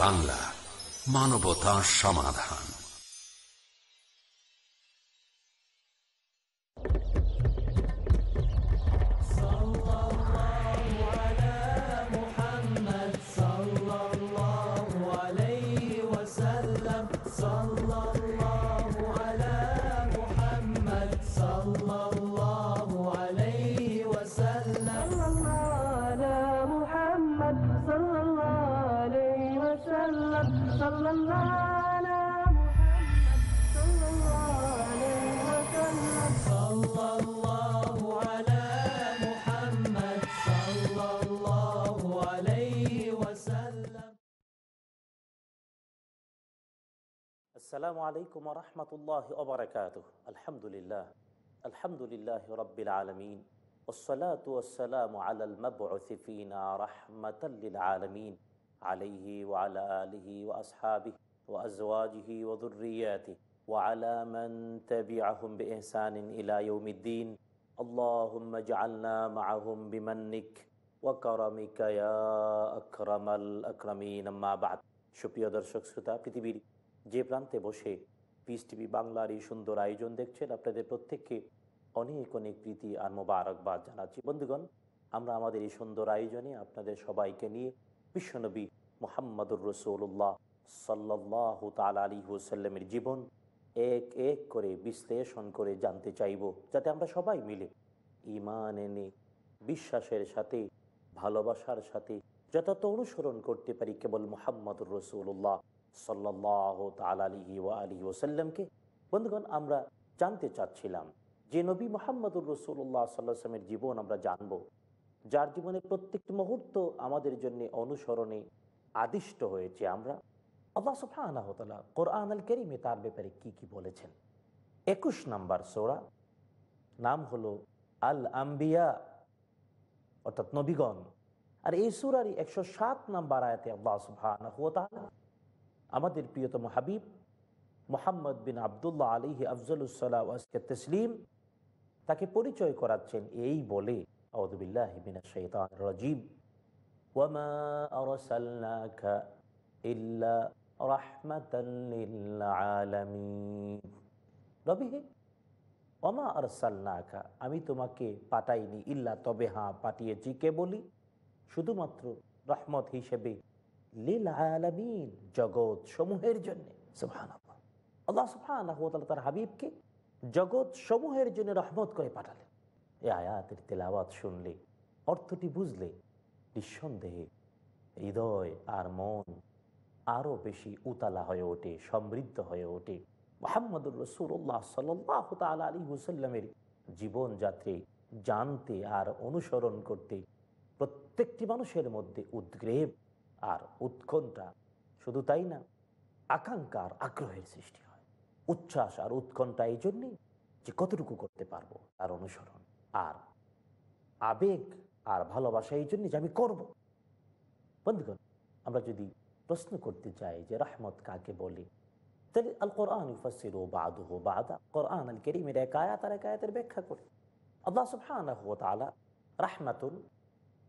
বাংলা মানবতা সমাধান السلام عليكم ورحمة الله وبركاته الحمد لله الحمد لله رب العالمين والصلاة والسلام على المبعوث فينا رحمة للعالمين عليه وعلى آله وأصحابه وأزواجه وذرياته وعلى من تبعهم بإحسان إلى يوم الدين اللهم اجعلنا معهم بمنك وكرمك يا أكرم الأكرمين أما بعد সুপ্রিয় দর্শক শ্রোতা পৃথিবীর যে প্রান্তে বসে পিস টিভি বাংলার এই সুন্দর আয়োজন দেখছেন আপনাদের প্রত্যেককে অনেক অনেক প্রীতি আর মোবারকবাদ জানাচ্ছি বন্ধুগণ আমরা আমাদের এই সুন্দর আয়োজনে আপনাদের সবাইকে নিয়ে বিশ্বনবী মোহাম্মদুর রসৌল্লাহ সাল্লাহ তাল আলী হুসাল্লামের জীবন এক এক করে বিশ্লেষণ করে জানতে চাইব যাতে আমরা সবাই মিলে ইমান এনে বিশ্বাসের সাথে ভালোবাসার সাথে যথাযথ অনুসরণ করতে পারি কেবল মোহাম্মদুর রসুল্লাহ সাল্লাহ বন্ধুগণ আমরা জানতে চাচ্ছিলাম যে নবী মোহাম্মদুর রসুল্লাহ সাল্লামের জীবন আমরা জানব যার জীবনে প্রত্যেকটি মুহূর্ত আমাদের জন্য অনুসরণে আদিষ্ট হয়েছে আমরা আল্লাহ সফা আনাহতালা কোরআন আল কেরিমে তার ব্যাপারে কি কি বলেছেন একুশ নাম্বার সোরা নাম হলো আল আম্বিয়া অর্থাৎ নবীগণ আর এই সুরারই একশো সাত নাম্বার আয়াতে আল্লাহ সুবাহ আমাদের প্রিয়তম হাবিব মোহাম্মদ বিন আবদুল্লাহ আলিহি আফজলুসাল্লাহ ওয়াসকে তসলিম তাকে পরিচয় করাচ্ছেন এই বলে রাজিম আমি তোমাকে পাঠাইনি ইল্লা তবে হা হ্যাঁ, পাঠিয়েছি কে বলি শুধুমাত্র রহমত হিসেবে লীল আলামিন জগৎ সমূহের জন্য সুহান আল্লাহ সুহান তার হাবিবকে জগৎ সমূহের জন্য রহমত করে পাঠালেন এ আয়াতের তেলাওয়াত শুনলে অর্থটি বুঝলে নিঃসন্দেহে হৃদয় আর মন আরো বেশি উতালা হয়ে ওঠে সমৃদ্ধ হয়ে ওঠে মোহাম্মদুর রসুল্লাহ সাল্লাহ আলী হুসাল্লামের জীবনযাত্রী জানতে আর অনুসরণ করতে প্রত্যেকটি মানুষের মধ্যে উদ্গ্রেব আর উৎকণ্ঠা শুধু তাই না আকাঙ্ক্ষা আর আগ্রহের সৃষ্টি হয় উচ্ছ্বাস আর উৎকণ্ঠা এই জন্যে যে কতটুকু করতে পারবো তার অনুসরণ আর আবেগ আর ভালোবাসা এই জন্যে যে আমি করব বন্ধুগণ আমরা যদি প্রশ্ন করতে চাই যে রহমত কাকে বলি তাহলে আল কোরআন ফসির ও বাদ হো বাদা কোরআন আল কেরিমের মেরে কায়াত আর এক ব্যাখ্যা করে আল্লাহ সুফান রাহমাতুন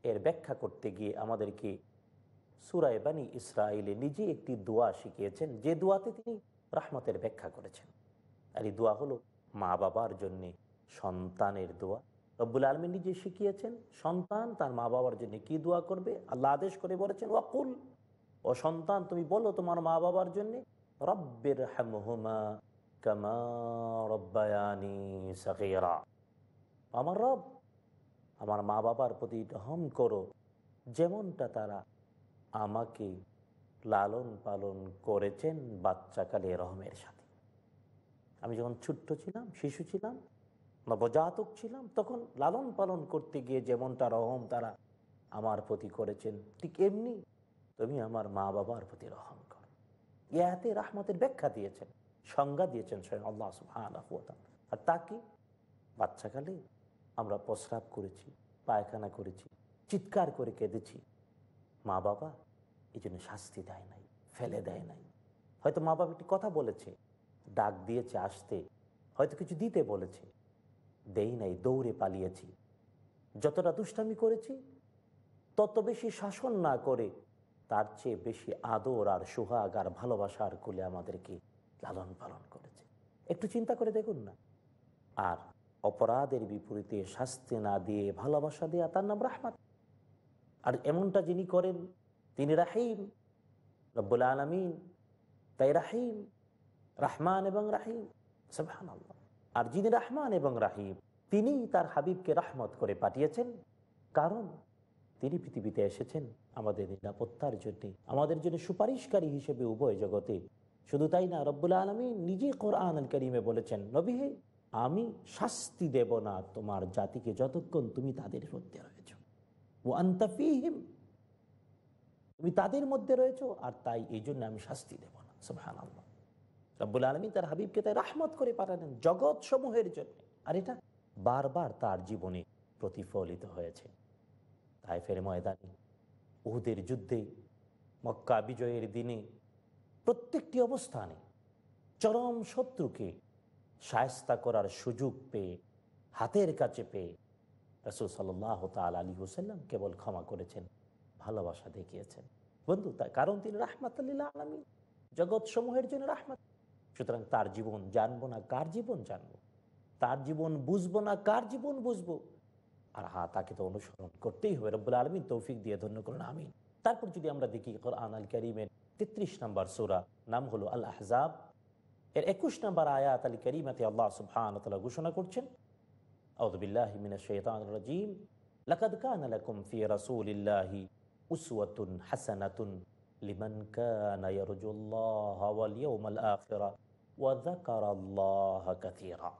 এর ব্যাখ্যা করতে গিয়ে আমাদেরকে সুরায় বানী ইসরায়েলে নিজে একটি দোয়া শিখিয়েছেন যে দোয়াতে তিনি রাহমতের ব্যাখ্যা করেছেন আর এই দোয়া হলো মা বাবার জন্যে সন্তানের দোয়া রব্বুল আলমী নিজে শিখিয়েছেন সন্তান তার মা বাবার জন্য কি দোয়া করবে আল্লাহ আদেশ করে বলেছেন ওয়াকুল ও সন্তান তুমি বলো তোমার মা বাবার জন্যে রব্বের হ্যামহুমা কামা রব্বায়ানি সাকিরা আমার রব আমার মা বাবার প্রতি রহম করো যেমনটা তারা আমাকে লালন পালন করেছেন বাচ্চাকালে রহমের সাথে আমি যখন ছোট্ট ছিলাম শিশু ছিলাম নবজাতক ছিলাম তখন লালন পালন করতে গিয়ে যেমনটা রহম তারা আমার প্রতি করেছেন ঠিক এমনি তুমি আমার মা বাবার প্রতি রহম কর ইয়াতে রাহমতের ব্যাখ্যা দিয়েছেন সংজ্ঞা দিয়েছেন স্বয়ং আল্লাহ সুহান আর তাকে বাচ্চাকালে আমরা প্রস্রাব করেছি পায়খানা করেছি চিৎকার করে কেঁদেছি মা বাবা এই জন্য শাস্তি দেয় নাই ফেলে দেয় নাই হয়তো মা বাবা একটি কথা বলেছে ডাক দিয়েছে আসতে হয়তো কিছু দিতে বলেছে দেই নাই দৌড়ে পালিয়েছি যতটা দুষ্টামি করেছি তত বেশি শাসন না করে তার চেয়ে বেশি আদর আর সোহাগ আর ভালোবাসার কুলে আমাদেরকে লালন পালন করেছে একটু চিন্তা করে দেখুন না আর অপরাধের বিপরীতে শাস্তি না দিয়ে ভালোবাসা দেয়া তার নাম রাহমাত আর এমনটা যিনি করেন তিনি রাহিম রব্বুল আলমিন তাই রাহিম রাহমান এবং রাহিম সাবহান আর যিনি রাহমান এবং রাহিম তিনি তার হাবিবকে রাহমত করে পাঠিয়েছেন কারণ তিনি পৃথিবীতে এসেছেন আমাদের নিরাপত্তার জন্যে আমাদের জন্য সুপারিশকারী হিসেবে উভয় জগতে শুধু তাই না রব্বুল আলমী নিজে কোরআন করিমে বলেছেন নবী আমি শাস্তি দেব না তোমার জাতিকে যতক্ষণ তুমি তাদের মধ্যে রয়েছ ও আন্তাফিহিম তুমি তাদের মধ্যে রয়েছ আর তাই এই জন্য আমি শাস্তি দেব না সুহান আল্লাহ রব্বুল আলমী তার হাবিবকে তাই রাহমত করে পাঠালেন জগৎ সমূহের জন্য আর এটা বারবার তার জীবনে প্রতিফলিত হয়েছে তাইফের ময়দানে উহুদের যুদ্ধে মক্কা বিজয়ের দিনে প্রত্যেকটি অবস্থানে চরম শত্রুকে সায়স্তা করার সুযোগ পেয়ে হাতের কাছে পেয়ে রাসুল সাল্লাহ তাল আলী হোসেন কেবল ক্ষমা করেছেন ভালোবাসা দেখিয়েছেন বন্ধু তা কারণ তিনি রাহমাতাল্লিল্লা আলমী জগৎ সমূহের জন্য রাহমাত সুতরাং তার জীবন জানবো না কার জীবন জানবো তার জীবন বুঝবো না কার জীবন বুঝবো আর হা হ্যাঁ, তাকে তো অনুসরণ করতেই হবে রব্বুল আলমিন তৌফিক দিয়ে ধন্য করুন আমিন তারপর যদি আমরা দেখি কোরআন আল করিমের তেত্রিশ নম্বর সোরা নাম হলো আল আহজাব এর একুশ নম্বর আয়াত আলী করিমাতে আল্লাহ সুফান ঘোষণা করছেন أعوذ بالله من الشيطان الرجيم لقد كان لكم في رسول الله أسوة حسنة لمن كان يرجو الله واليوم الآخرة وذكر الله كثيرا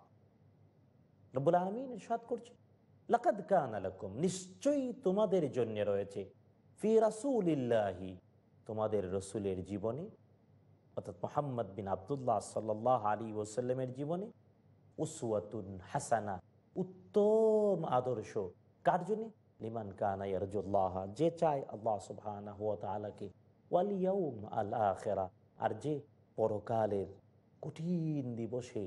رب العالمين إرشاد করছে লাকাদ কানা লাকুম নিশ্চয়ই তোমাদের জন্য রয়েছে ফি রাসূলিল্লাহি তোমাদের রসুলের জীবনে অর্থাৎ মোহাম্মদ বিন আবদুল্লাহ সাল্লাহ আলী ওসাল্লামের জীবনে উসওয়াতুন হাসানা উত্তম আদর্শ কার জন্য লিমান কানাইয়ারজুল্লাহ যে চায় আল্লাহ সুবাহ হুয়া ওয়ালিয়াউম আল আর যে পরকালের কঠিন দিবসে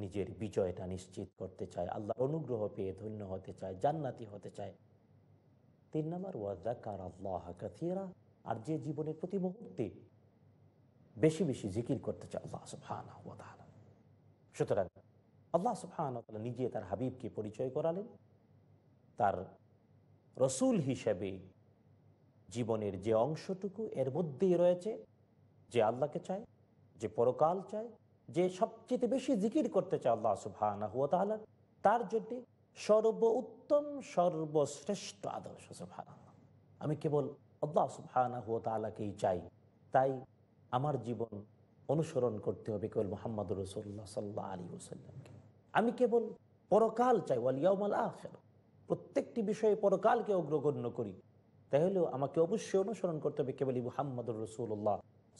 নিজের বিজয়টা নিশ্চিত করতে চায় আল্লাহর অনুগ্রহ পেয়ে ধন্য হতে চায় জান্নাতি হতে চায় তিন নম্বর ওয়াজাকার আল্লাহ কাথিরা আর যে জীবনের প্রতি মুহূর্তে বেশি বেশি জিকির করতে চায় আল্লাহ সুবহানা সুতরাং আল্লাহ সুফানতলা নিজে তার হাবিবকে পরিচয় করালেন তার রসুল হিসেবে জীবনের যে অংশটুকু এর মধ্যেই রয়েছে যে আল্লাহকে চায় যে পরকাল চায় যে সবচেয়ে বেশি জিকির করতে চায় আল্লাহ সুফানা হুয়া তার জন্যে সর্ব উত্তম সর্বশ্রেষ্ঠ আদর্শ সুফান আমি কেবল আল্লাহ সুফানা হুয়া তালাকেই চাই তাই আমার জীবন অনুসরণ করতে হবে কেবল মোহাম্মদ রসুল্লাহ সাল্লাহ আলী ওসাল্লামকে আমি কেবল পরকাল চাই ওয়ালিয়াউমাল আখের প্রত্যেকটি বিষয়ে পরকালকে অগ্রগণ্য করি তাহলেও আমাকে অবশ্যই অনুসরণ করতে হবে কেবল ইহাম্মদ রসুল্লাহ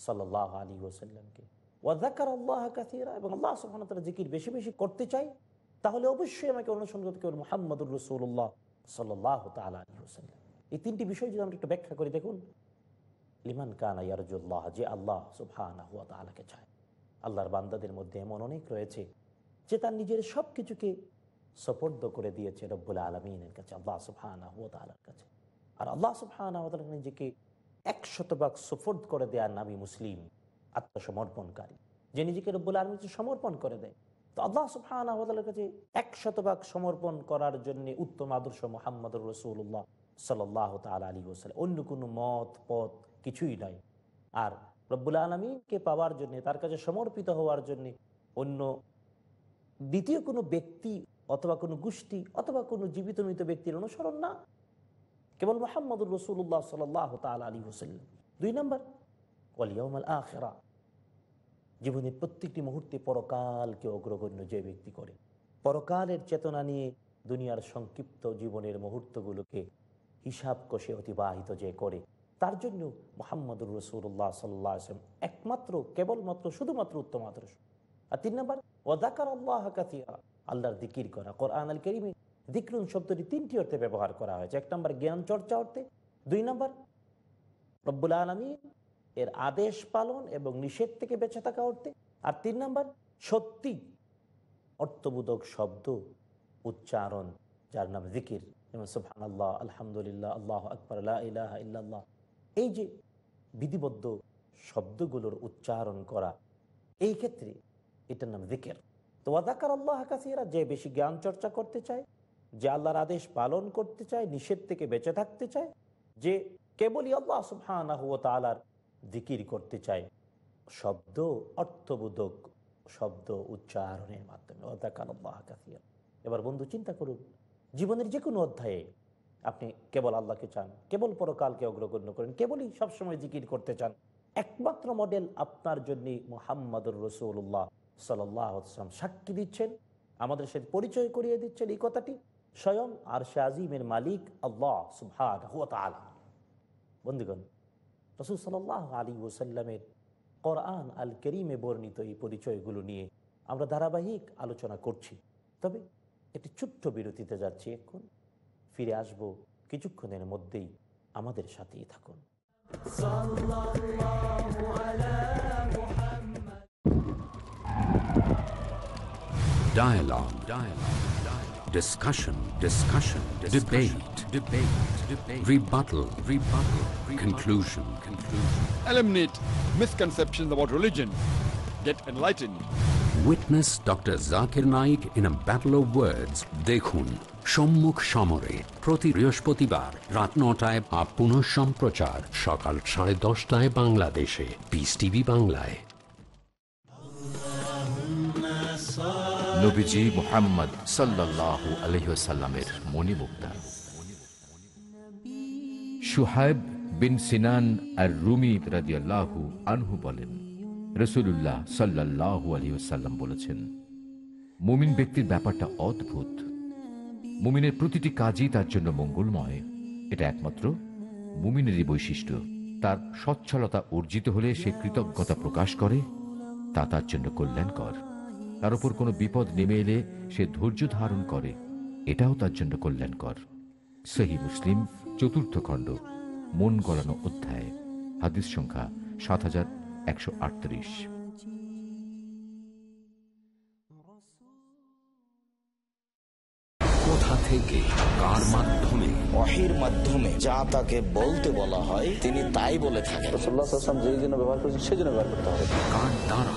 সাল্লাহ আলী ওসাল্লামকে ওয়াজাকার আল্লাহ কাসিরা এবং আল্লাহ তারা জিকির বেশি বেশি করতে চাই তাহলে অবশ্যই আমাকে অনুসরণ করতে কেবল মোহাম্মদ রসুল্লাহ সাল্লাহ তালা আলী ওসাল্লাম এই তিনটি বিষয় যদি আমরা একটু ব্যাখ্যা করি দেখুন লিমান কানা ইয়ারজুল্লাহ যে আল্লাহ সুবহান চায় আল্লাহর বান্দাদের মধ্যে এমন অনেক রয়েছে যে তার নিজের সব কিছুকে সপর্দ করে দিয়েছে রব্বুল আলমিনের কাছে আল্লাহ সুফানা হুয়ালার কাছে আর আল্লাহ সুফানা নিজেকে একশতভাগ সফর্দ করে দেয়ার নামি মুসলিম আত্মসমর্পণকারী যে নিজেকে রব্বুল আলমীর সমর্পণ করে দেয় তো আল্লাহ সুফানা হুয়ালার কাছে একশতভাগ সমর্পণ করার জন্য উত্তম আদর্শ মোহাম্মদ রসুল্লাহ সাল্লাহ তাল আলী ওসাল্লাম অন্য কোনো মত পথ কিছুই নয় আর রব্বুল আলমিনকে পাওয়ার জন্য তার কাছে সমর্পিত হওয়ার জন্য অন্য দ্বিতীয় কোনো ব্যক্তি অথবা কোনো গোষ্ঠী অথবা কোনো জীবিত মৃত ব্যক্তির অনুসরণ না কেবল মোহাম্মদুর রসুল্লাহ সাল্লাহ তাল আলী হোসাল্লাম দুই নম্বর অলিয়মাল আখেরা জীবনের প্রত্যেকটি মুহূর্তে পরকালকে অগ্রগণ্য যে ব্যক্তি করে পরকালের চেতনা নিয়ে দুনিয়ার সংক্ষিপ্ত জীবনের মুহূর্তগুলোকে হিসাব কষে অতিবাহিত যে করে তার জন্য মোহাম্মদুর রসুল্লাহ সাল্লাহ আসলাম একমাত্র কেবলমাত্র শুধুমাত্র উত্তম আদর্শ আর তিন নম্বর আল্লাহ আল্লাহর দিকির করা কোরআন আল কেরিমে দিকরুন শব্দটি তিনটি অর্থে ব্যবহার করা হয়েছে এক নম্বর জ্ঞান চর্চা অর্থে দুই নম্বর রব্বুল আলমী এর আদেশ পালন এবং নিষেধ থেকে বেঁচে থাকা অর্থে আর তিন নম্বর সত্যি অর্থবোধক শব্দ উচ্চারণ যার নাম জিকির যেমন সুফান আল্লাহ আলহামদুলিল্লাহ আল্লাহ আকবর আল্লাহ ইহ এই যে বিধিবদ্ধ শব্দগুলোর উচ্চারণ করা এই ক্ষেত্রে এটার নাম জিকের তো ওয়াদাকার আল্লাহ কাসিরা যে বেশি জ্ঞান চর্চা করতে চায় যে আল্লাহর আদেশ পালন করতে চায় নিষেধ থেকে বেঁচে থাকতে চায় যে কেবলই আল্লাহ সুফানা হুয়া তালার জিকির করতে চায় শব্দ অর্থবোধক শব্দ উচ্চারণের মাধ্যমে ওয়াদাকার আল্লাহ কাসিরা এবার বন্ধু চিন্তা করুন জীবনের যে কোনো অধ্যায়ে আপনি কেবল আল্লাহকে চান কেবল পরকালকে অগ্রগণ্য করেন কেবলই সবসময় জিকির করতে চান একমাত্র মডেল আপনার জন্যে মোহাম্মদুর রসুল্লাহ সাল্লাম সাক্ষী দিচ্ছেন আমাদের সে পরিচয় করিয়ে দিচ্ছেন এই কথাটি স্বয়ং আর সে আজিমের মালিক আল্লাহ বন্ধুগণ রসুল সাল আলী ওসাল্লামের কোরআন আল করিমে বর্ণিত এই পরিচয়গুলো নিয়ে আমরা ধারাবাহিক আলোচনা করছি তবে একটি ছোট্ট বিরতিতে যাচ্ছি এখন ফিরে আসব কিছুক্ষণের মধ্যেই আমাদের সাথেই থাকুন Dialogue. Dialogue. Discussion. Discussion. Discussion. Debate. Debate. Debate. Rebuttal. Rebuttal. Conclusion. Conclusion. Eliminate misconceptions about religion. Get enlightened. Witness Dr. Zakir Naik in a battle of words. Dekhun. সম্মুখ সমরে প্রতি বৃহস্পতিবার রাত নটায় আপ Shakal সম্প্রচার Doshtai, সাড়ে দশটায় বাংলাদেশে piece নবীজি মোহাম্মদ সাল্লাহ আলহ্লামের মণিমুক্তা সুহাইব বিন সিনান আর রুমি রাজিয়াল্লাহু আনহু বলেন রসুল্লাহ সাল্লাহু আলহিহাল্লাম বলেছেন মুমিন ব্যক্তির ব্যাপারটা অদ্ভুত মুমিনের প্রতিটি কাজই তার জন্য মঙ্গলময় এটা একমাত্র মুমিনেরই বৈশিষ্ট্য তার সচ্ছলতা অর্জিত হলে সে কৃতজ্ঞতা প্রকাশ করে তা তার জন্য কল্যাণকর তার উপর কোনো বিপদ নেমে এলে সে ধৈর্য ধারণ করে এটাও তার জন্য কল্যাণকর সেহী মুসলিম চতুর্থ খণ্ড মন গড়ানো অধ্যায় হাদিস সংখ্যা সাত হাজার একশো আটত্রিশ কোথা থেকে কার মাধ্যমে অহির মাধ্যমে যা তাকে বলতে বলা হয় তিনি তাই বলে থাকেন ব্যবহার করেছেন সেজন্য ব্যবহার করতে হবে কার দ্বারা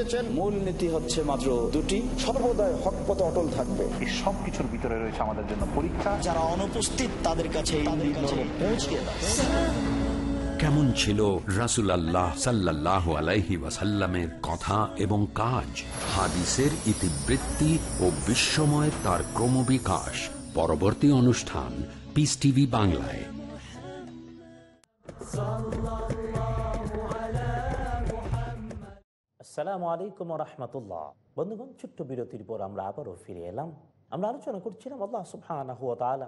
দিয়েছেন মূল নীতি হচ্ছে মাত্র দুটি হক পথে অটল থাকবে এই সবকিছুর ভিতরে রয়েছে আমাদের জন্য পরীক্ষা যারা অনুপস্থিত তাদের কাছে কেমন ছিল রাসুল আল্লাহ সাল্লাহ আলাইহি ওয়াসাল্লামের কথা এবং কাজ হাদিসের ইতিবৃত্তি ও বিশ্বময় তার ক্রমবিকাশ পরবর্তী অনুষ্ঠান পিস টিভি বাংলায় আসসালামু আলাইকুম রহমতুল্লাহ বন্ধুগণ ছোট্ট বিরতির পর আমরা আবারও ফিরে এলাম আমরা আলোচনা করছিলাম আল্লাহ সুবহানাহু তালা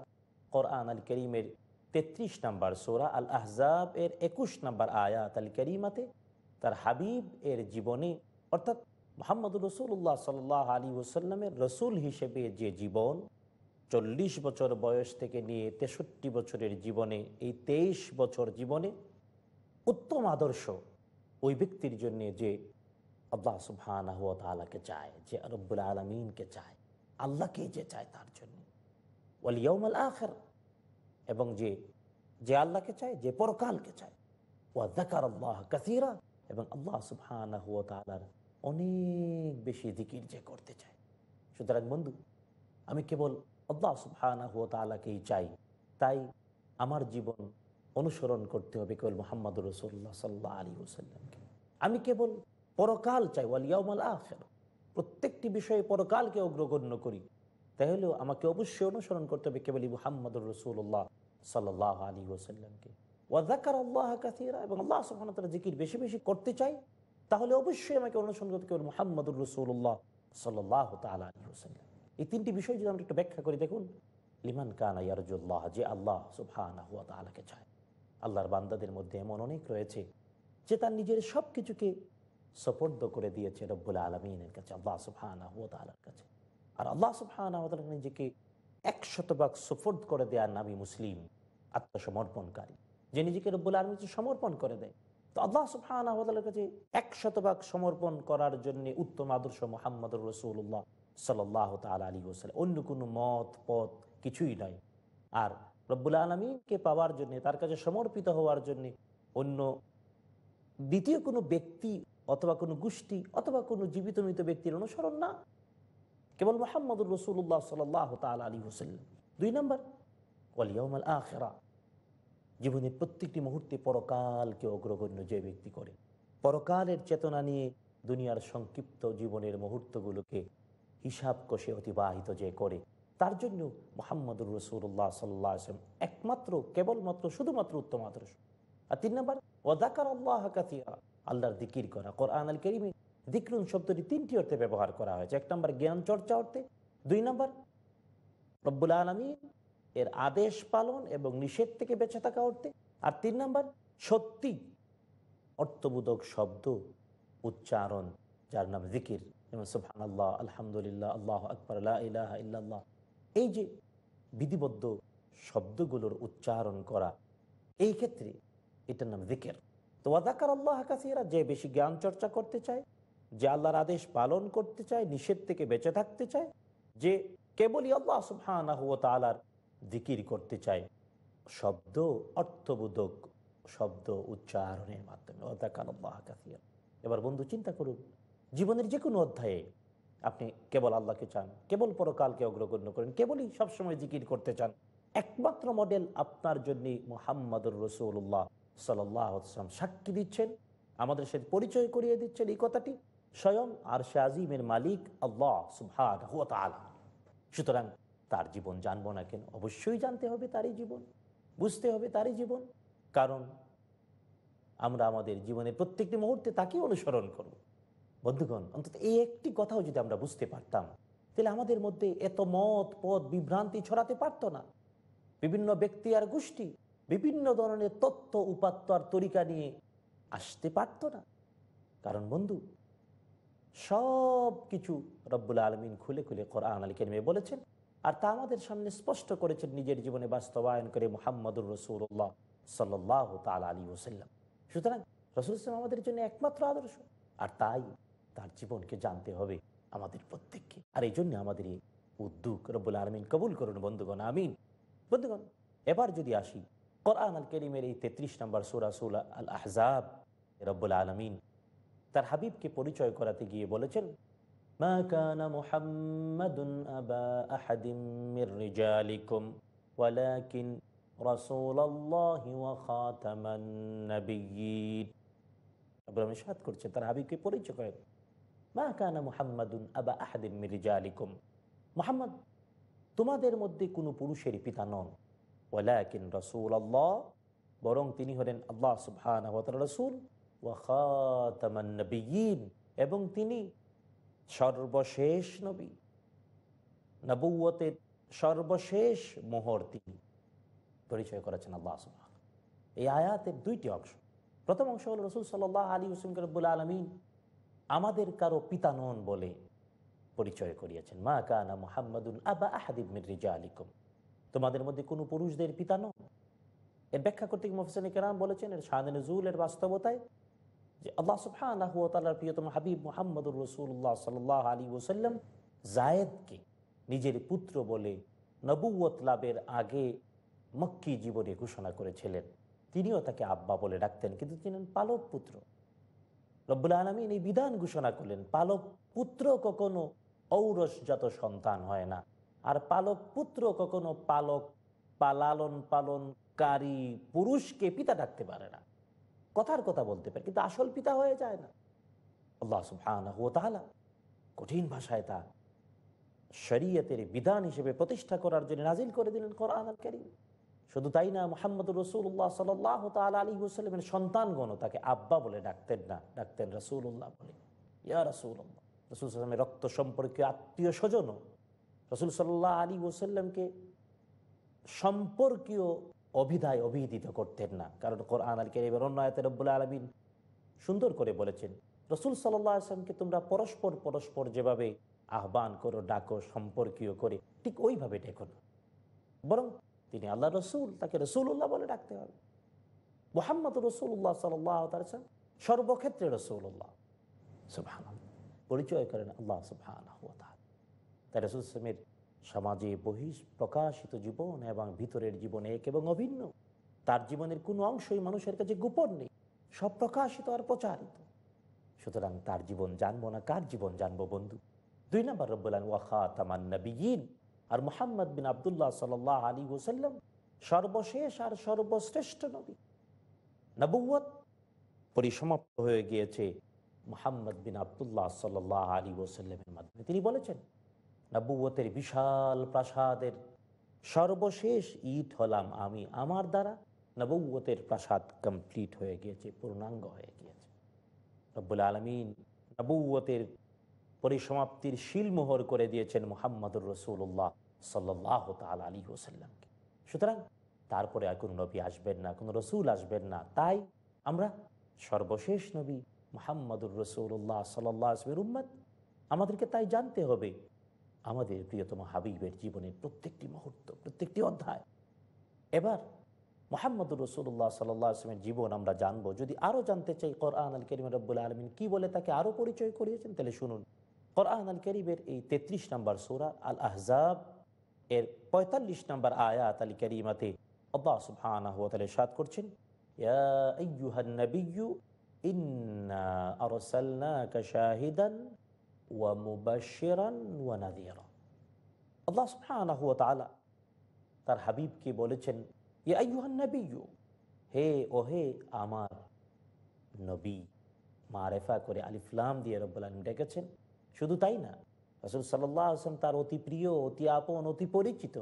কোরআন আল করিমের তেত্রিশ নম্বর সোরা আল আহজাব এর একুশ নম্বর আয়াত আল করিমাতে তার হাবিব এর জীবনে অর্থাৎ মোহাম্মদ রসুল্লাহ সাল্লাহ আলী ওসাল্লামের রসুল হিসেবে যে জীবন চল্লিশ বছর বয়স থেকে নিয়ে তেষট্টি বছরের জীবনে এই তেইশ বছর জীবনে উত্তম আদর্শ ওই ব্যক্তির জন্যে যে আল্লাহ সুবহান তালাকে চায় যে রব্বুল আলমিনকে চায় আল্লাহকেই যে চায় তার জন্য ওয়ালিয়মাল আখের এবং যে যে আল্লাহকে চায় যে পরকালকে চায় ওয়া জাকার আল্লাহ কাসিরা এবং আল্লাহ সুবহান তালার অনেক বেশি দিকির যে করতে চায় সুতরাং বন্ধু আমি কেবল আল্লাহ সুবহান তালাকেই চাই তাই আমার জীবন অনুসরণ করতে হবে কেবল মোহাম্মদ রসুল্লাহ সাল্লাহ আলী ওসাল্লামকে আমি কেবল পরকাল চাই ওয়ালিয়াউমাল আখের প্রত্যেকটি বিষয়ে পরকালকে অগ্রগণ্য করি তাহলেও আমাকে অবশ্যই অনুসরণ করতে হবে কেবল মোহাম্মদ রসুল্লাহ সাল্লাহ আলী ওসাল্লামকে ওয়াজাকার আল্লাহ কাসিরা এবং আল্লাহ তারা জিকির বেশি বেশি করতে চাই তাহলে অবশ্যই আমাকে অনুসরণ করতে কেবল মোহাম্মদ রসুল্লাহ সাল্লাহ তালা আলী ওসাল্লাম এই তিনটি বিষয় যদি আমরা একটু ব্যাখ্যা করি দেখুন লিমান কানা ইয়ারজুল্লাহ যে আল্লাহ সুবহান আহুয়া তালাকে চায় আল্লাহর বান্দাদের মধ্যে এমন অনেক রয়েছে যে তার নিজের সব কিছুকে সপর্দ করে দিয়েছে রব্বুল আলমিনের কাছে আল্লাহ সুবহানা তালার কাছে আর আল্লাহ সুবহানা নিজেকে তালা নিজেকে একশতভাগ সফর্দ করে দেয়ার নামি মুসলিম আত্মসমর্পণকারী যে নিজেকে রব্বুল আলমীর কাছে সমর্পণ করে দেয় তো আল্লাহ সুবহানা কাছে তালার কাছে সমর্পণ করার জন্য উত্তম আদর্শ মোহাম্মদ রসুল্লাহ সাল্লাহ তাল আলী ওসাল্লাম অন্য কোনো মত পথ কিছুই নয় আর রব্বুল আলমিনকে পাওয়ার জন্য তার কাছে সমর্পিত হওয়ার জন্য অন্য দ্বিতীয় কোনো ব্যক্তি অথবা কোনো গোষ্ঠী অথবা কোনো জীবিত মৃত ব্যক্তির অনুসরণ না কেবল মোহাম্মদুর রসুল্লাহ সাল আলী হোসাল্লাম দুই নম্বর ওয়ালিয়মাল আখেরা জীবনের প্রত্যেকটি মুহূর্তে পরকালকে অগ্রগণ্য যে ব্যক্তি করে পরকালের চেতনা নিয়ে দুনিয়ার সংক্ষিপ্ত জীবনের মুহূর্তগুলোকে হিসাব কষে অতিবাহিত যে করে তার জন্য মোহাম্মদুর রসুল্লাহ সাল্লা আসলাম একমাত্র কেবলমাত্র শুধুমাত্র উত্তম আদর্শ আর তিন নম্বর ওদাকার আল্লাহ কাথিয়া আল্লাহর দিকির করা কোরআন আল করিমি দিকরুন শব্দটি তিনটি অর্থে ব্যবহার করা হয়েছে এক নম্বর জ্ঞান চর্চা অর্থে দুই নম্বর রব্বুল আলমী এর আদেশ পালন এবং নিষেধ থেকে বেঁচে থাকা অর্থে আর তিন নম্বর সত্যি অর্থবোধক শব্দ উচ্চারণ যার নাম জিকির যেমন সুফান আল্লাহ আলহামদুলিল্লাহ আল্লাহ আকবর আল্লাহ ইহ এই যে বিধিবদ্ধ শব্দগুলোর উচ্চারণ করা এই ক্ষেত্রে এটার নাম জিকের তো ওয়াদাকার আল্লাহ কাসিরা যে বেশি জ্ঞান চর্চা করতে চায় যে আল্লাহর আদেশ পালন করতে চায় নিষেধ থেকে বেঁচে থাকতে চায় যে কেবলই আল্লাহ সুফানা হুয়া তালার জিকির করতে চায় শব্দ অর্থবোধক শব্দ উচ্চারণের মাধ্যমে ওয়াদাকার আল্লাহ কাসিরা এবার বন্ধু চিন্তা করুন জীবনের যে কোনো অধ্যায়ে আপনি কেবল আল্লাহকে চান কেবল পরকালকে অগ্রগণ্য করেন কেবলই সবসময় জিকির করতে চান একমাত্র মডেল আপনার জন্য মোহাম্মদুর রসুল্লাহ সাল্লাম সাক্ষী দিচ্ছেন আমাদের সে পরিচয় করিয়ে দিচ্ছেন এই কথাটি স্বয়ং আর আজিমের মালিক আল্লাহ সুতরাং তার জীবন জানবো না কেন অবশ্যই জানতে হবে তারই জীবন বুঝতে হবে তারই জীবন কারণ আমরা আমাদের জীবনের প্রত্যেকটি মুহূর্তে তাকেই অনুসরণ করব বন্ধুগণ অন্তত এই একটি কথাও যদি আমরা বুঝতে পারতাম তাহলে আমাদের মধ্যে এত মত পদ বিভ্রান্তি ছড়াতে পারতো না বিভিন্ন ব্যক্তি আর গোষ্ঠী বিভিন্ন ধরনের তথ্য উপাত্ত আর তরিকা নিয়ে আসতে পারত না কারণ বন্ধু সব কিছু রব্বুল আলমিন খুলে খুলে কোরআন আলী কেনমে বলেছেন আর তা আমাদের সামনে স্পষ্ট করেছেন নিজের জীবনে বাস্তবায়ন করে মোহাম্মদুর রসুল্লাহ সাল্লাহ তাল আলী ওসাল্লাম সুতরাং রসুল ইসলাম আমাদের জন্য একমাত্র আদর্শ আর তাই তার জীবনকে জানতে হবে আমাদের প্রত্যেককে আর এই জন্য আমাদের এই উদ্যোগ রব্বুল আলমিন কবুল করুন বন্ধুগণ আমিন বন্ধুগণ এবার যদি আসি কোরআন আল করিমের এই তেত্রিশ নম্বর সুরাসুল আল আহজাব রব্বুল আলমিন তার হাবিবকে পরিচয় করাতে গিয়ে বলেছেন মুহাম্মাদুন আবা আহাদিম ওয়ালাকিন তার হাবিবকে পরিচয় মুহাম্মাদুন আহাদিম মুহাম্মদ তোমাদের মধ্যে কোনো পুরুষের পিতা নন ওয়ালাকিন রসুল আল্লাহ বরং তিনি হলেন আল্লাহ সুবহান রসুল ওয়াখাতামান্নবীন এবং তিনি সর্বশেষ নবী নবুয়তের সর্বশেষ মোহর তিনি পরিচয় করেছেন আল্লাহ সুবহান এই আয়াতের দুইটি অংশ প্রথম অংশ হল রসুল সাল্লাহ আলী হুসিমকে রব্বুল আলমিন আমাদের কারো পিতা নন বলে পরিচয় করিয়েছেন মা কানা মোহাম্মদুল আবা আহাদিব মির্জা আলিকম তোমাদের মধ্যে কোনো পুরুষদের পিতা নন এর ব্যাখ্যা করতে মোফসেন কেরাম বলেছেন এর শাহান জুলের বাস্তবতায় যে আল্লাহ সুফানাহ তাল্লার প্রিয়তম হাবিব মোহাম্মদুর রসুল্লাহ সাল আলী ওসাল্লাম জায়েদকে নিজের পুত্র বলে নবুয়ত লাভের আগে মক্কি জীবনে ঘোষণা করেছিলেন তিনিও তাকে আব্বা বলে ডাকতেন কিন্তু তিনি পালক পুত্র রব্বুল আলমিন এই বিধান ঘোষণা করলেন পালক পুত্র কখনো ঔরসজাত সন্তান হয় না আর পালক পুত্র কখনো পালক পালালন পালনকারী পুরুষকে পিতা ডাকতে পারে না কথার কথা বলতে পারে কিন্তু আসল পিতা হয়ে যায় না আল্লাহ সুহানা হো তাহলা কঠিন ভাষায় তা শরীয়তের বিধান হিসেবে প্রতিষ্ঠা করার জন্য নাজিল করে দিলেন কোরআন শুধু তাই না মোহাম্মদ রসুল্লাহ সাল্লাহ তাল আলী হুসাল্লামের সন্তানগণ তাকে আব্বা বলে ডাকতেন না ডাকতেন রসুল্লাহ বলে ইয়া রসুল্লাহ রসুল রক্ত সম্পর্কে আত্মীয় স্বজনও রসুল সাল্লাহ আলী ওসাল্লামকে সম্পর্কীয় অভিধায় অভিহিত করতেন না কারণ কোরআন আল কেরিমের অন্য আয়তে রব্বুল আলমিন সুন্দর করে বলেছেন রসুল সাল্লাহ আসলামকে তোমরা পরস্পর পরস্পর যেভাবে আহ্বান করো ডাকো সম্পর্কীয় করে ঠিক ওইভাবে ডেকো না বরং তিনি আল্লাহ রসুল তাকে রসুল্লাহ বলে ডাকতে হবে মোহাম্মদ রসুল্লাহ সাল্লাম সর্বক্ষেত্রে রসুল্লাহ সুবাহ পরিচয় করেন আল্লাহ সুবাহ তাই ইসলামের সমাজে বহিষ প্রকাশিত জীবন এবং ভিতরের জীবন এক এবং অভিন্ন তার জীবনের কোনো অংশই মানুষের কাছে গোপন নেই সব প্রকাশিত আর প্রচারিত সুতরাং তার জীবন জানবো না কার জীবন জানবো বন্ধু দুই নম্বর রব্বুল্লান ওয়াখা তামান্নাবিগিন আর মোহাম্মদ বিন আবদুল্লাহ সাল আলী ওসাল্লাম সর্বশেষ আর সর্বশ্রেষ্ঠ নবী নবুয়ত পরিসমাপ্ত হয়ে গিয়েছে মোহাম্মদ বিন আবদুল্লাহ সাল আলী ওসাল্লামের মাধ্যমে তিনি বলেছেন নবুয়তের বিশাল প্রাসাদের সর্বশেষ ইট হলাম আমি আমার দ্বারা নবুয়তের প্রাসাদ কমপ্লিট হয়ে গিয়েছে পূর্ণাঙ্গ হয়ে গিয়েছে রব্বুল আলমিন নবুয়তের পরিসমাপ্তির শিলমোহর করে দিয়েছেন মোহাম্মদুর রসুল্লাহ সাল্লাহ তাল আলী ওসাল্লামকে সুতরাং তারপরে আর কোনো নবী আসবেন না কোনো রসুল আসবেন না তাই আমরা সর্বশেষ নবী মোহাম্মদুর রসুল্লাহ সাল্লাহ আসবের উম্মাদ আমাদেরকে তাই জানতে হবে আমাদের প্রিয়তম হাবিবের জীবনের প্রত্যেকটি মুহূর্ত প্রত্যেকটি অধ্যায় এবার মোহাম্মদুর রসুল্লাহ সাল্লামের জীবন আমরা জানবো যদি আরও জানতে চাই কোরআন আল করিম রব্বুল আলমিন কি বলে তাকে আরও পরিচয় করিয়েছেন তাহলে শুনুন কোরআন আল করিমের এই ৩৩ নম্বর সোরা আল আহজাব এর ৪৫ নম্বর আয়াত আলী করিমাতে আল্লাহ সুবহানাহু করছেন ইয়া আইয়ুহান নাবিয়্যু ইন্না আরসালনাকা শাহিদান ওয়া মুবাশিরান ওয়া নাদিয়ারা আল্লাহ তার হাবিবকে বলেছেন ইয়া আইয়ুহান হে ও হে আমার নবী মারেফা করে আলিফলাম দিয়ে রব্বুল ডেকেছেন শুধু তাই না রসুল সাল্লাহ আসলাম তার অতি প্রিয় অতি আপন অতি পরিচিত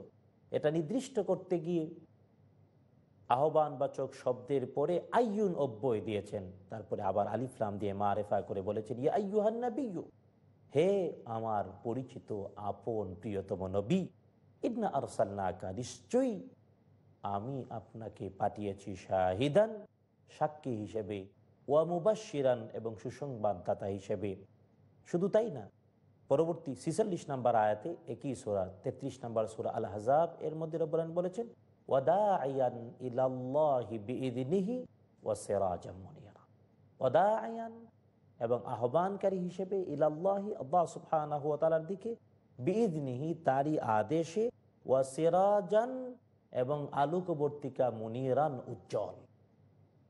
এটা নির্দিষ্ট করতে গিয়ে আহ্বান বাচক শব্দের পরে আইয়ুন অব্যয় দিয়েছেন তারপরে আবার আলিফলাম দিয়ে মারেফা করে বলেছেন ইয়া আইয়ুহান্না বিয়ু হে আমার পরিচিত আপন প্রিয়তম নবী ইবনা আরসাল্লাকা নিশ্চয়ই আমি আপনাকে পাঠিয়েছি শাহিদান সাক্ষী হিসেবে ওয়া মুবাসিরান এবং সুসংবাদদাতা হিসেবে শুধু তাই না পরবর্তী ছিচল্লিশ নাম্বার আয়াতে একই সোরা ৩৩ নাম্বার সোরা আল হাজাব এর মধ্যে রব্বান বলেছেন ওয়াদা আয়ান ইহি ওয়া সেরা মুনিরা ওদা আয়ান এবং আহ্বানকারী হিসেবে ইলাল্লাহি আল্লাহ সুবহানাহু ওয়া দিকে বিদনিহি তারই আদেশে ওয়া সিরাজান এবং আলোকবর্তিকা মুনিরান উজ্জ্বল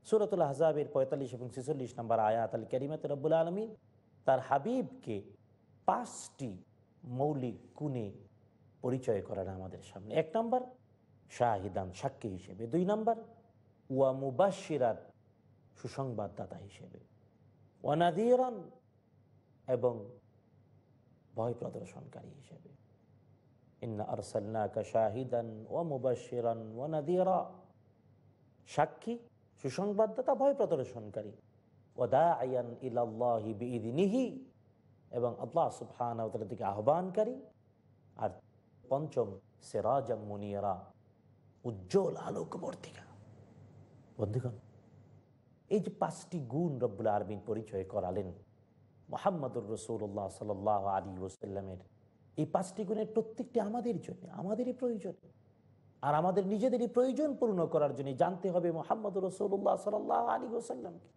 সুরতুল আহজাবের পঁয়তাল্লিশ এবং ছেচল্লিশ নম্বর আয়াত আল করিমাত রব্বুল আলমী তার হাবিবকে পাঁচটি মৌলিক গুণে পরিচয় করেন আমাদের সামনে এক নম্বর শাহিদান সাক্ষী হিসেবে দুই নম্বর ওয়া মুবাসিরাত সুসংবাদদাতা হিসেবে ওয়ানাদিরন এবং ভয় প্রদর্শনকারী হিসেবে ইন্না আরসাল্লাকা ও মুবাসিরান ও নাদিরা সাক্ষী সুসংবাদদাতা ভয় প্রদর্শনকারী ওদা আয়ান ইলাল্লাহি বিদিনিহি এবং আল্লাহ সুফানাউতার দিকে আহ্বানকারী আর পঞ্চম সেরাজাম মুনিয়ারা উজ্জ্বল আলোকবর্তিকা বন্ধুগণ এই যে পাঁচটি গুণ রব্বুল আরবিন পরিচয় করালেন মোহাম্মদুর রসুল্লাহ সাল আলী ওসাল্লামের এই পাঁচটি গুণের প্রত্যেকটি আমাদের জন্য আমাদেরই প্রয়োজন আর আমাদের নিজেদেরই প্রয়োজন পূর্ণ করার জন্য জানতে হবে মোহাম্মদুর রসুল্লাহ সাল আলী ওসাল্লামকে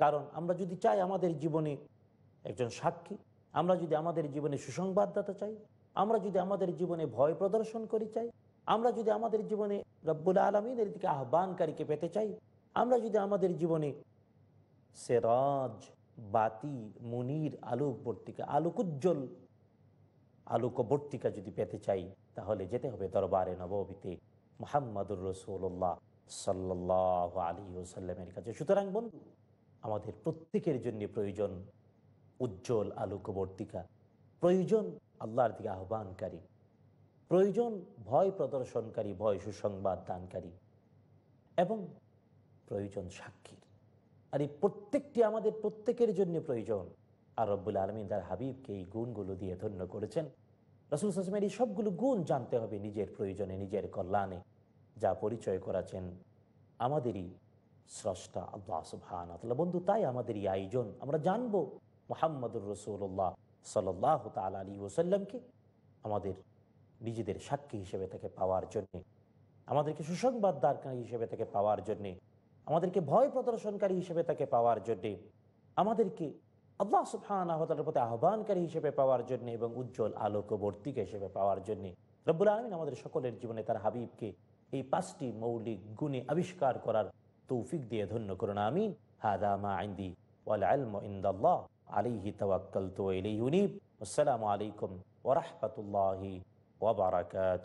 কারণ আমরা যদি চাই আমাদের জীবনে একজন সাক্ষী আমরা যদি আমাদের জীবনে সুসংবাদদাতা চাই আমরা যদি আমাদের জীবনে ভয় প্রদর্শন করি চাই আমরা যদি আমাদের জীবনে রব্বুল আলমিনের দিকে আহ্বানকারীকে পেতে চাই আমরা যদি আমাদের জীবনে সেরাজ বাতি মুনির আলোকবর্তিকা আলোকোজ্জ্বল আলোকবর্তিকা যদি পেতে চাই তাহলে যেতে হবে দরবারে নবীতে মোহাম্মদুর রসুল্লাহ সাল্লাহ আলী ওসাল্লামের কাছে সুতরাং বন্ধু আমাদের প্রত্যেকের জন্য প্রয়োজন উজ্জ্বল আলোকবর্তিকা প্রয়োজন আল্লাহর দিকে আহ্বানকারী প্রয়োজন ভয় প্রদর্শনকারী ভয় সুসংবাদ দানকারী এবং প্রয়োজন সাক্ষীর আর এই প্রত্যেকটি আমাদের প্রত্যেকের জন্য প্রয়োজন আর রব্বুল আলমিন তার হাবিবকে এই গুণগুলো দিয়ে ধন্য করেছেন রসুল হাসমের এই সবগুলো গুণ জানতে হবে নিজের প্রয়োজনে নিজের কল্যাণে যা পরিচয় করাছেন আমাদেরই স্রষ্টা আল্লাহ সুহান বন্ধু তাই আমাদের এই আয়োজন আমরা জানবো মোহাম্মদুর রসুল্লাহ সাল্লাহ তাল আলী ওসাল্লামকে আমাদের নিজেদের সাক্ষী হিসেবে তাকে পাওয়ার জন্যে আমাদেরকে সুসংবাদ দারকারী হিসেবে তাকে পাওয়ার জন্যে আমাদেরকে ভয় প্রদর্শনকারী হিসেবে তাকে পাওয়ার জন্যে আমাদেরকে আল্লাহ সুফানের প্রতি আহ্বানকারী হিসেবে পাওয়ার জন্যে এবং উজ্জ্বল আলোকবর্তিকা হিসেবে পাওয়ার জন্যে রব্বুল আলমিন আমাদের সকলের জীবনে তার হাবিবকে এই পাঁচটি মৌলিক গুণে আবিষ্কার করার তৌফিক দিয়ে ধন্য করুন আমিন হাদা মা আসসালামু আলাইকুম ওরহমতুল্লাহি ওবরাকাত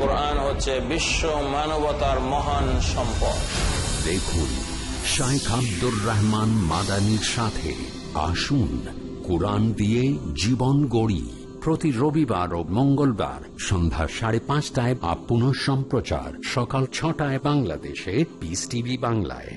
কোরআন হচ্ছে বিশ্ব মানবতার মহান সম্পদ দেখুন শাইখ আব্দুর রহমান মাদানির সাথে আসুন কোরআন দিয়ে জীবন গড়ি প্রতি রবিবার ও মঙ্গলবার সন্ধ্যা সাড়ে পাঁচটায় আপন সম্প্রচার সকাল ছটায় বাংলাদেশে পিস টিভি বাংলায়